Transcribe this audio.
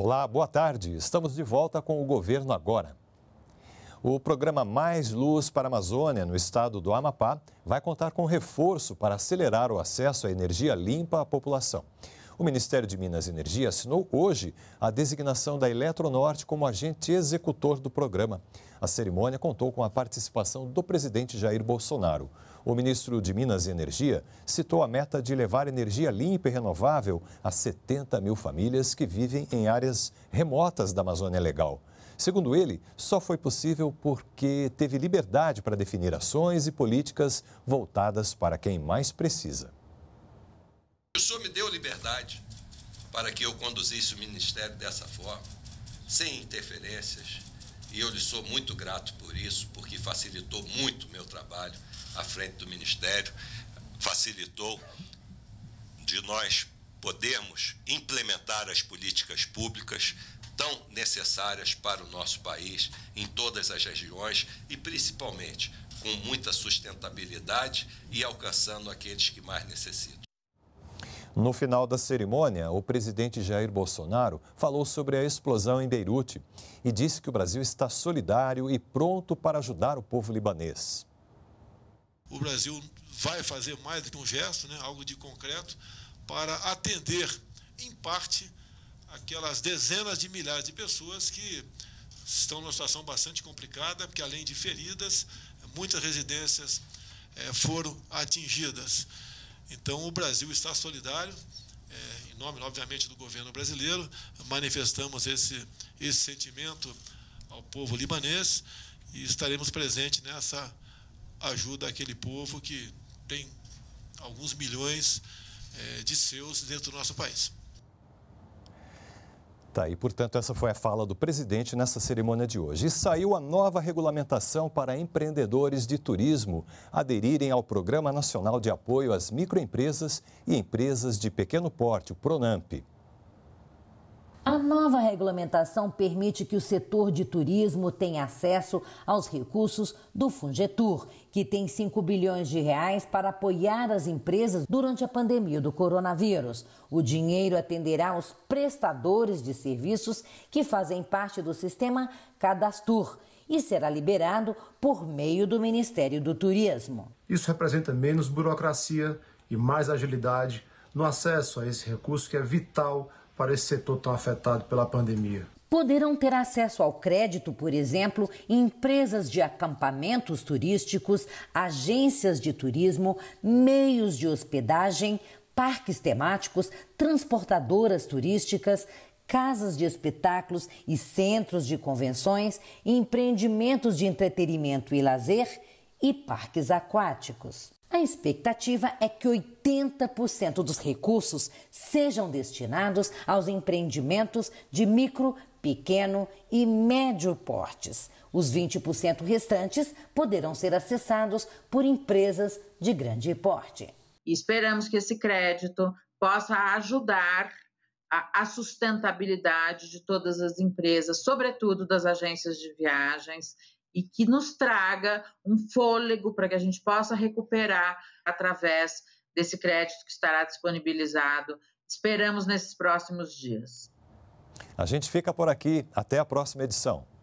Olá, boa tarde. Estamos de volta com o Governo Agora. O programa Mais Luz para a Amazônia, no estado do Amapá, vai contar com reforço para acelerar o acesso à energia limpa à população. O Ministério de Minas e Energia assinou hoje a designação da Eletronorte como agente executor do programa. A cerimônia contou com a participação do presidente Jair Bolsonaro. O ministro de Minas e Energia citou a meta de levar energia limpa e renovável a 70 mil famílias que vivem em áreas remotas da Amazônia Legal. Segundo ele, só foi possível porque teve liberdade para definir ações e políticas voltadas para quem mais precisa. O senhor me deu liberdade para que eu conduzisse o ministério dessa forma, sem interferências, e eu lhe sou muito grato por isso, porque facilitou muito o meu trabalho à frente do ministério, facilitou de nós podermos implementar as políticas públicas tão necessárias para o nosso país em todas as regiões e principalmente com muita sustentabilidade e alcançando aqueles que mais necessitam. No final da cerimônia, o presidente Jair Bolsonaro falou sobre a explosão em Beirute e disse que o Brasil está solidário e pronto para ajudar o povo libanês. O Brasil vai fazer mais do que um gesto, né, algo de concreto, para atender, em parte, aquelas dezenas de milhares de pessoas que estão numa situação bastante complicada, porque além de feridas, muitas residências eh, foram atingidas. Então, o Brasil está solidário, é, em nome, obviamente, do governo brasileiro. Manifestamos esse, esse sentimento ao povo libanês e estaremos presentes nessa ajuda àquele povo que tem alguns milhões é, de seus dentro do nosso país. Tá aí, portanto, essa foi a fala do presidente nessa cerimônia de hoje. E saiu a nova regulamentação para empreendedores de turismo aderirem ao Programa Nacional de Apoio às Microempresas e Empresas de Pequeno Porte, o PRONAMP nova regulamentação permite que o setor de turismo tenha acesso aos recursos do Fungetur, que tem 5 bilhões de reais para apoiar as empresas durante a pandemia do coronavírus. O dinheiro atenderá os prestadores de serviços que fazem parte do sistema Cadastur e será liberado por meio do Ministério do Turismo. Isso representa menos burocracia e mais agilidade no acesso a esse recurso que é vital para esse setor tão afetado pela pandemia. Poderão ter acesso ao crédito, por exemplo, empresas de acampamentos turísticos, agências de turismo, meios de hospedagem, parques temáticos, transportadoras turísticas, casas de espetáculos e centros de convenções, empreendimentos de entretenimento e lazer e parques aquáticos. A expectativa é que 80% dos recursos sejam destinados aos empreendimentos de micro, pequeno e médio portes. Os 20% restantes poderão ser acessados por empresas de grande porte. Esperamos que esse crédito possa ajudar a, sustentabilidade de todas as empresas, sobretudo das agências de viagens, e que nos traga um fôlego para que a gente possa recuperar através desse crédito que estará disponibilizado. Esperamos nesses próximos dias. A gente fica por aqui. Até a próxima edição.